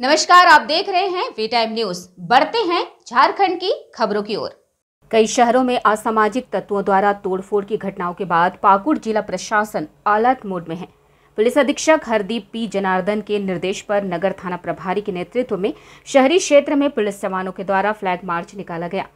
नमस्कार आप देख रहे हैं वी टाइम न्यूज बढ़ते हैं झारखंड की खबरों की ओर कई शहरों में असामाजिक तत्वों द्वारा तोड़फोड़ की घटनाओं के बाद पाकुड़ जिला प्रशासन अलर्ट मोड में है पुलिस अधीक्षक हरदीप पी जनार्दन के निर्देश पर नगर थाना प्रभारी के नेतृत्व में शहरी क्षेत्र में पुलिस जवानों के द्वारा फ्लैग मार्च निकाला गया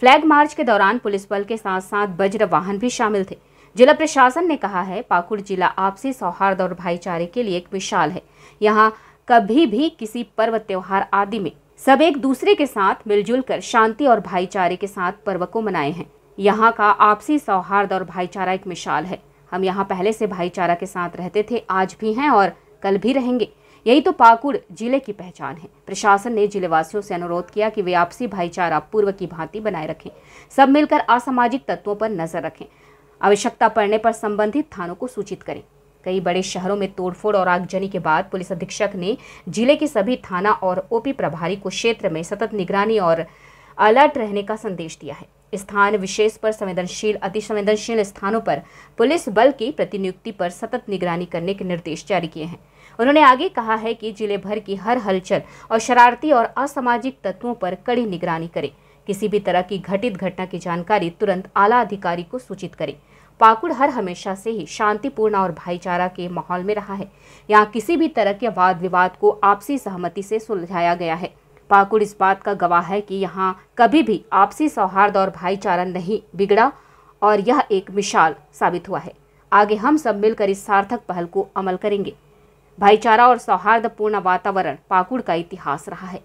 फ्लैग मार्च के दौरान पुलिस बल के साथ साथ वज्र वाहन भी शामिल थे जिला प्रशासन ने कहा है पाकुड़ जिला आपसी सौहार्द और भाईचारे के लिए एक विशाल है यहाँ कभी भी किसी पर्व त्योहार आदि में सब एक दूसरे के साथ मिलजुल कर शांति और भाईचारे के साथ पर्व को मनाए हैं यहाँ का आपसी सौहार्द और भाईचारा एक मिसाल है हम यहाँ पहले से भाईचारा के साथ रहते थे आज भी हैं और कल भी रहेंगे यही तो पाकुड़ जिले की पहचान है प्रशासन ने जिलेवासियों से अनुरोध किया कि वे आपसी भाईचारा पूर्व की भांति बनाए रखें सब मिलकर असामाजिक तत्वों पर नजर रखें आवश्यकता पड़ने पर संबंधित थानों को सूचित करें कई बड़े शहरों में तोड़फोड़ और आगजनी के बाद पुलिस अधीक्षक ने जिले के सभी थाना और ओपी प्रभारी को क्षेत्र में सतत निगरानी और अलर्ट रहने का संदेश दिया है स्थान विशेष पर संवेदनशील अति संवेदनशील स्थानों पर पुलिस बल की प्रतिनियुक्ति पर सतत निगरानी करने के निर्देश जारी किए हैं उन्होंने आगे कहा है कि जिले भर की हर हलचल और शरारती और असामाजिक तत्वों पर कड़ी निगरानी करें किसी भी तरह की घटित घटना की जानकारी तुरंत आला अधिकारी को सूचित करें पाकुड़ हर हमेशा से ही शांतिपूर्ण और भाईचारा के माहौल में रहा है यहाँ किसी भी तरह के वाद विवाद को आपसी सहमति से सुलझाया गया है पाकुड़ इस बात का गवाह है कि यहाँ कभी भी आपसी सौहार्द और भाईचारा नहीं बिगड़ा और यह एक मिसाल साबित हुआ है आगे हम सब मिलकर इस सार्थक पहल को अमल करेंगे भाईचारा और सौहार्दपूर्ण वातावरण पाकुड़ का इतिहास रहा है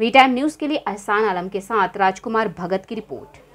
वी टाइम न्यूज के लिए एहसान आलम के साथ राजकुमार भगत की रिपोर्ट